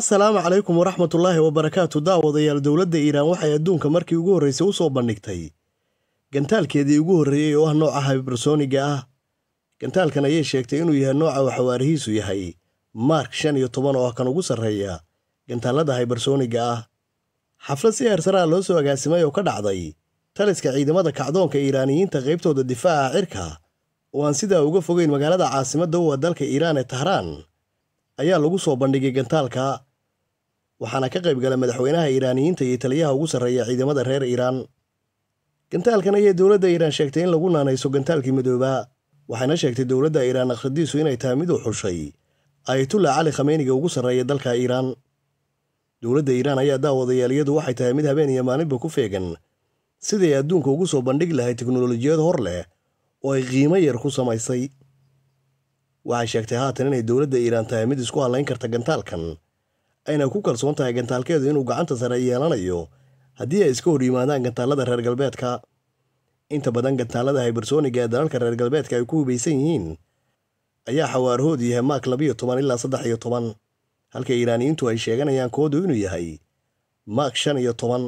asalaamu calaykum waraxmatullaahi wabarakaatu daawadayaal dowladda iiraan waxay adduunka markii ugu horreysay u soo bandhigtay gantaalkeedii ugu horreeyey oo ah nooca hibrosooniga ah gantaalkan ayay sheegtay inuu yahay nooca waxawaarihiisu yahay maark shan iyo toban oo ah kan ugu sarreeya gantaalada hibersooniga ah xaflad si heersaraa ah loo soo agaasimay oo ka dhacday taliska ciidamada kacdoonka iiraaniyiinta qaybtooda difaaca cirka oo aan sidaa uga fogeyn magaalada caasimadda u ah dalka iiraan ee tahraan ayaa lagu soo bandhigay gantaalka waxaana ka qayb gala madaxweynaha iiraaniyiinta iyo taliyaha ugu sarreeya ciidamada reer iiraan gantaalkan ayaa dowladda iiraan sheegtay in lagu naanayso gantaalkii madoobaa waxayna sheegtay dowladda iiraan naqshadiisu inay tahay mid uu xushay ayatullah cali khameyniga ugu sarreeya dalka iiraan dowladda iiraan ayaa daawadayaaliyadu waxay tahay mid habeen iyo maalinba ku feegan siday adduunka ugu soo bandhigi lahayd teknolojiyad hor leh oo ay qiimo yar ku samaysay waxay sheegtay haatan inay dowladda iiraan tahay mid isku hallayn karta gantaalkan ayna ku kalsoon tahay gantaalkeedu inuu gacanta sare yeelanayo haddii ay iska hor yimaadaan gantaalada reer galbeedka inta badan gantaallada haybarsooniga ee dalalka reer galbeedka ay ku hubaysan yihiin ayaa xawaarahoodu yahay maak labiyo toban ilaa saddex iyo toban halka iiraaniyiintu ay sheeganayaan koodu inuu yahay maak shan iyo toban